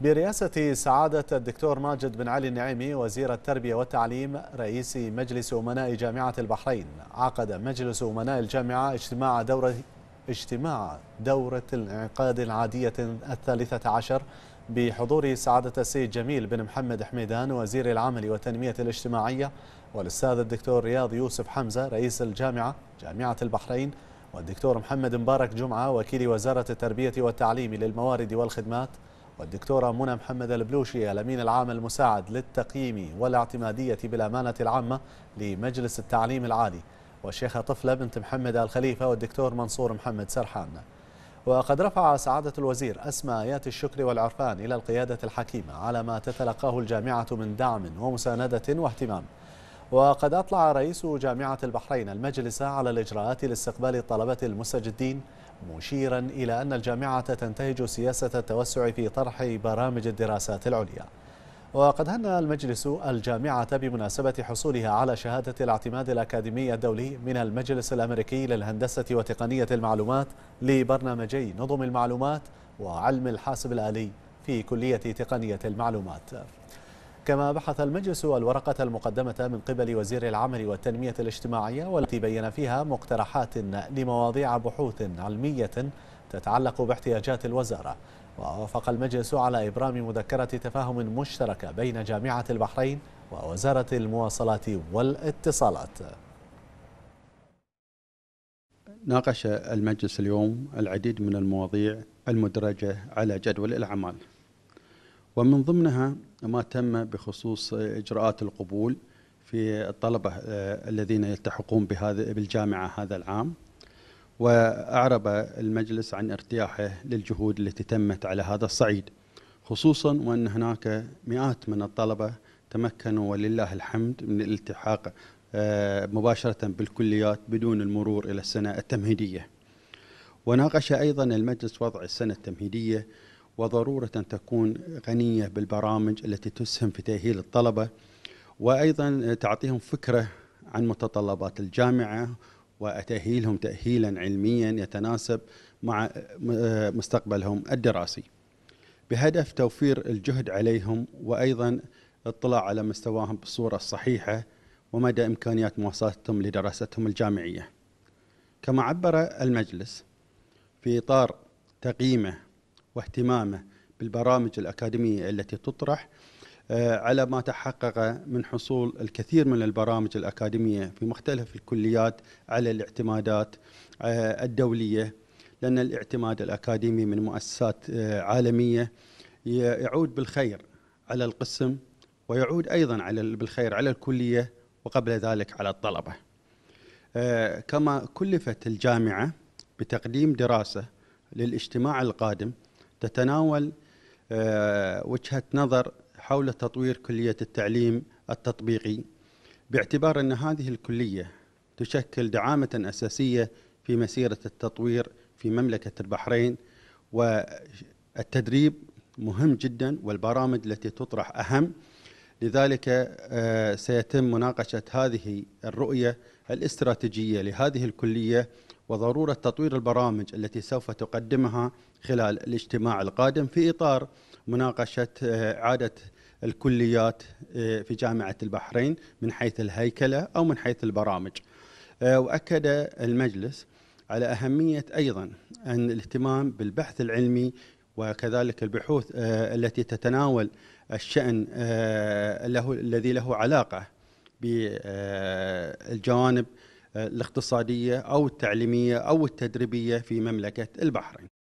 برئاسة سعادة الدكتور ماجد بن علي النعيمي وزير التربية والتعليم رئيس مجلس أمناء جامعة البحرين عقد مجلس أمناء الجامعة اجتماع دورة اجتماع دورة الانعقاد العادية الثالثة عشر بحضور سعادة السيد جميل بن محمد حميدان وزير العمل والتنمية الاجتماعية والأستاذ الدكتور رياض يوسف حمزة رئيس الجامعة جامعة البحرين والدكتور محمد مبارك جمعة وكيل وزارة التربية والتعليم للموارد والخدمات والدكتورة منى محمد البلوشي الأمين العام المساعد للتقييم والاعتمادية بالأمانة العامة لمجلس التعليم العالي والشيخة طفلة بنت محمد الخليفة والدكتور منصور محمد سرحان وقد رفع سعادة الوزير أسماء آيات الشكر والعرفان إلى القيادة الحكيمة على ما تتلقاه الجامعة من دعم ومساندة واهتمام وقد أطلع رئيس جامعة البحرين المجلس على الإجراءات لاستقبال الطلبة المستجدين مشيرا إلى أن الجامعة تنتهج سياسة التوسع في طرح برامج الدراسات العليا وقد هنأ المجلس الجامعة بمناسبة حصولها على شهادة الاعتماد الأكاديمي الدولي من المجلس الأمريكي للهندسة وتقنية المعلومات لبرنامجي نظم المعلومات وعلم الحاسب الآلي في كلية تقنية المعلومات كما بحث المجلس الورقة المقدمة من قبل وزير العمل والتنمية الاجتماعية والتي بين فيها مقترحات لمواضيع بحوث علمية تتعلق باحتياجات الوزارة ووافق المجلس على إبرام مذكرة تفاهم مشتركة بين جامعة البحرين ووزارة المواصلات والاتصالات ناقش المجلس اليوم العديد من المواضيع المدرجة على جدول الأعمال ومن ضمنها ما تم بخصوص اجراءات القبول في الطلبه آه، الذين يلتحقون بهذا بالجامعه هذا العام واعرب المجلس عن ارتياحه للجهود التي تمت على هذا الصعيد خصوصا وان هناك مئات من الطلبه تمكنوا ولله الحمد من الالتحاق آه، مباشره بالكليات بدون المرور الى السنه التمهيديه وناقش ايضا المجلس وضع السنه التمهيديه وضرورة أن تكون غنية بالبرامج التي تسهم في تأهيل الطلبة وأيضا تعطيهم فكرة عن متطلبات الجامعة وتأهيلهم تأهيلا علميا يتناسب مع مستقبلهم الدراسي بهدف توفير الجهد عليهم وأيضا اطلاع على مستواهم بالصورة الصحيحة ومدى إمكانيات مواصلتهم لدراستهم الجامعية كما عبر المجلس في إطار تقييمه واهتمامه بالبرامج الأكاديمية التي تطرح آه، على ما تحقق من حصول الكثير من البرامج الأكاديمية في مختلف الكليات على الاعتمادات آه، الدولية لأن الاعتماد الأكاديمي من مؤسسات آه، عالمية يعود بالخير على القسم ويعود أيضا على بالخير على الكلية وقبل ذلك على الطلبة كما كلفت الجامعة بتقديم دراسة للاجتماع القادم تتناول آه، وجهة نظر حول تطوير كلية التعليم التطبيقي باعتبار أن هذه الكلية تشكل دعامة أساسية في مسيرة التطوير في مملكة البحرين والتدريب مهم جدا والبرامج التي تطرح أهم لذلك آه، سيتم مناقشة هذه الرؤية الاستراتيجية لهذه الكلية وضرورة تطوير البرامج التي سوف تقدمها خلال الاجتماع القادم في إطار مناقشة آه، عادة الكليات آه، في جامعة البحرين من حيث الهيكلة أو من حيث البرامج وأكد المجلس على أهمية أيضا أن الاهتمام بالبحث العلمي وكذلك البحوث آه، التي تتناول الشأن آه، له الذي له علاقة بالجوانب آه، الاقتصادية أو التعليمية أو التدريبية في مملكة البحرين